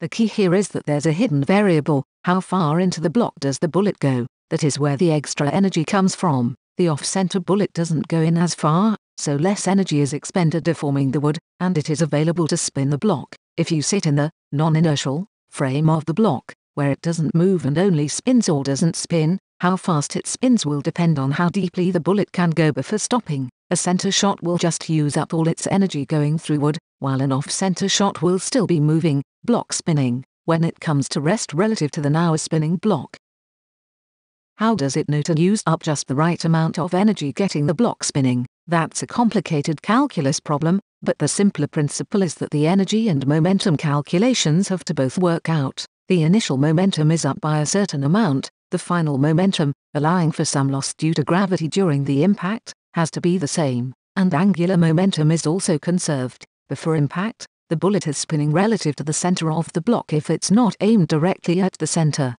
The key here is that there's a hidden variable, how far into the block does the bullet go, that is where the extra energy comes from. The off-center bullet doesn't go in as far, so less energy is expended deforming the wood, and it is available to spin the block. If you sit in the non-inertial frame of the block, where it doesn't move and only spins or doesn't spin, how fast it spins will depend on how deeply the bullet can go before stopping. A center shot will just use up all its energy going through wood, while an off-center shot will still be moving, block spinning, when it comes to rest relative to the now spinning block. How does it know to use up just the right amount of energy getting the block spinning? That's a complicated calculus problem, but the simpler principle is that the energy and momentum calculations have to both work out. The initial momentum is up by a certain amount, the final momentum, allowing for some loss due to gravity during the impact, has to be the same, and angular momentum is also conserved. Before impact, the bullet is spinning relative to the center of the block if it's not aimed directly at the center.